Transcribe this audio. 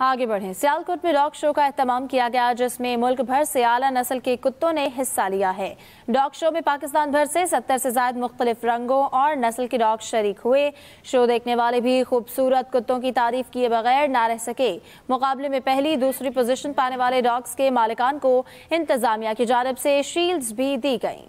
आगे बढ़ें सियालकोट में डॉग शो का अहतमाम किया गया जिसमें मुल्क भर से आला नस्ल के कुत्तों ने हिस्सा लिया है डॉग शो में पाकिस्तान भर से सत्तर से ज्यादा मुख्तलिफ रंगों और नस्ल के डॉग शरीक हुए शो देखने वाले भी खूबसूरत कुत्तों की तारीफ किए बगैर ना रह सके मुकाबले में पहली दूसरी पोजिशन पाने वाले डॉग्स के मालिकान को इंतजामिया की जानब से शील्ड्स भी दी गई